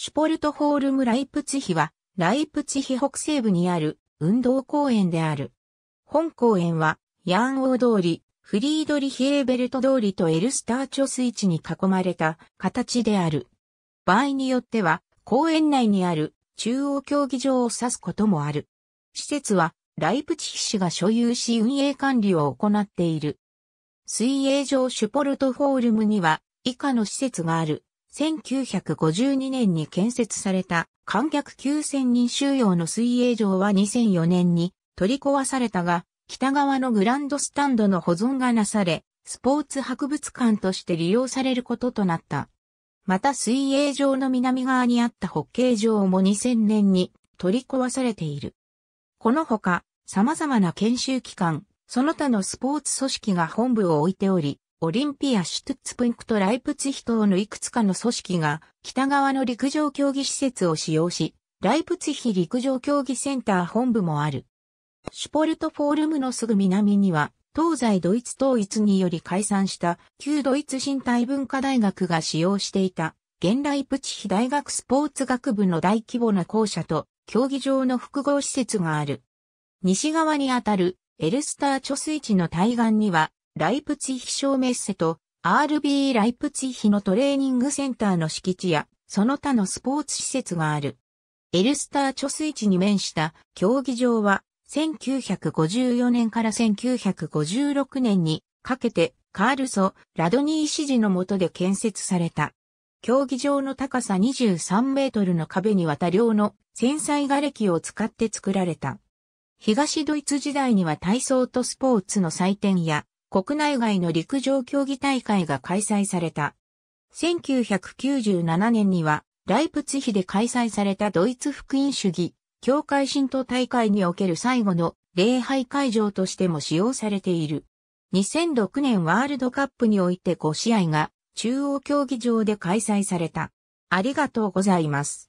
シュポルトホールム・ライプツヒは、ライプツヒ北西部にある運動公園である。本公園は、ヤンオー通り、フリードリヒエーベルト通りとエルスターチョスイチに囲まれた形である。場合によっては、公園内にある中央競技場を指すこともある。施設は、ライプツヒ市が所有し運営管理を行っている。水泳場シュポルトホールムには、以下の施設がある。1952年に建設された観客9000人収容の水泳場は2004年に取り壊されたが、北側のグランドスタンドの保存がなされ、スポーツ博物館として利用されることとなった。また水泳場の南側にあったホッケー場も2000年に取り壊されている。このほか、様々な研修機関、その他のスポーツ組織が本部を置いており、オリンピア・シュトゥッツプンクト・ライプツヒ等のいくつかの組織が北側の陸上競技施設を使用し、ライプツヒ陸上競技センター本部もある。シュポルトフォールムのすぐ南には、東西ドイツ統一により解散した旧ドイツ身体文化大学が使用していた現ライプツヒ大学スポーツ学部の大規模な校舎と競技場の複合施設がある。西側にあたるエルスター貯水池の対岸にはライプツィヒ小メッセと RB ライプツィヒのトレーニングセンターの敷地やその他のスポーツ施設がある。エルスター貯水池に面した競技場は1954年から1956年にかけてカールソ・ラドニー支持の下で建設された。競技場の高さ23メートルの壁には多量の繊細瓦礫を使って作られた。東ドイツ時代には体操とスポーツの祭典や国内外の陸上競技大会が開催された。1997年には、ライプツヒで開催されたドイツ福音主義、教会神道大会における最後の礼拝会場としても使用されている。2006年ワールドカップにおいて5試合が中央競技場で開催された。ありがとうございます。